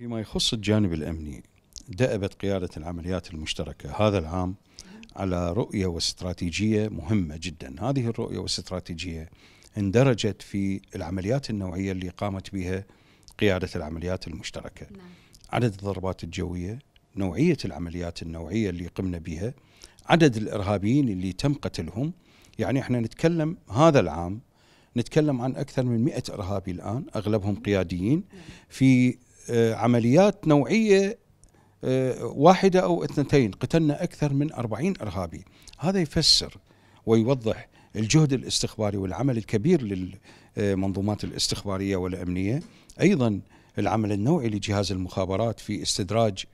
فيما يخص الجانب الأمني دأبت قيادة العمليات المشتركة هذا العام على رؤية واستراتيجية مهمة جدا هذه الرؤية والاستراتيجية اندرجت في العمليات النوعية اللي قامت بها قيادة العمليات المشتركة نعم. عدد الضربات الجوية نوعية العمليات النوعية اللي قمنا بها عدد الإرهابيين اللي تم قتلهم يعني احنا نتكلم هذا العام نتكلم عن أكثر من 100 إرهابي الآن أغلبهم قياديين نعم. في آه، عمليات نوعية آه، واحدة أو اثنتين قتلنا أكثر من أربعين إرهابي هذا يفسر ويوضح الجهد الاستخباري والعمل الكبير للمنظومات الاستخبارية والأمنية أيضا العمل النوعي لجهاز المخابرات في استدراج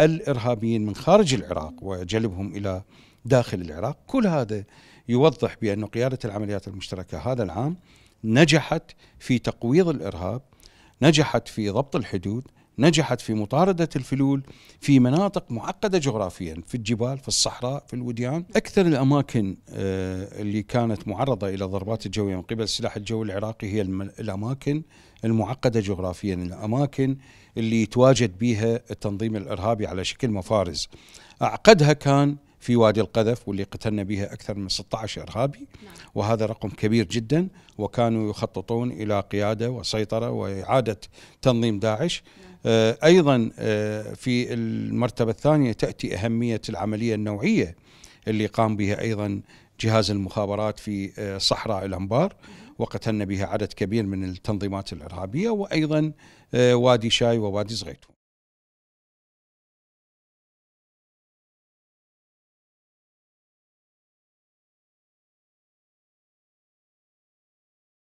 الإرهابيين من خارج العراق وجلبهم إلى داخل العراق كل هذا يوضح بأن قيادة العمليات المشتركة هذا العام نجحت في تقويض الإرهاب نجحت في ضبط الحدود نجحت في مطاردة الفلول في مناطق معقدة جغرافيا في الجبال في الصحراء في الوديان أكثر الأماكن آه، اللي كانت معرضة إلى ضربات الجوية من قبل السلاح الجوي العراقي هي الأماكن المعقدة جغرافيا الأماكن اللي تواجد بها التنظيم الإرهابي على شكل مفارز أعقدها كان في وادي القذف واللي قتلنا بها أكثر من 16 إرهابي نعم. وهذا رقم كبير جدا وكانوا يخططون إلى قيادة وسيطرة وإعادة تنظيم داعش نعم. آه، أيضا آه، في المرتبة الثانية تأتي أهمية العملية النوعية اللي قام بها أيضا جهاز المخابرات في آه، صحراء الأنبار نعم. وقتلنا بها عدد كبير من التنظيمات الإرهابية وأيضا وادي شاي ووادي زغيتون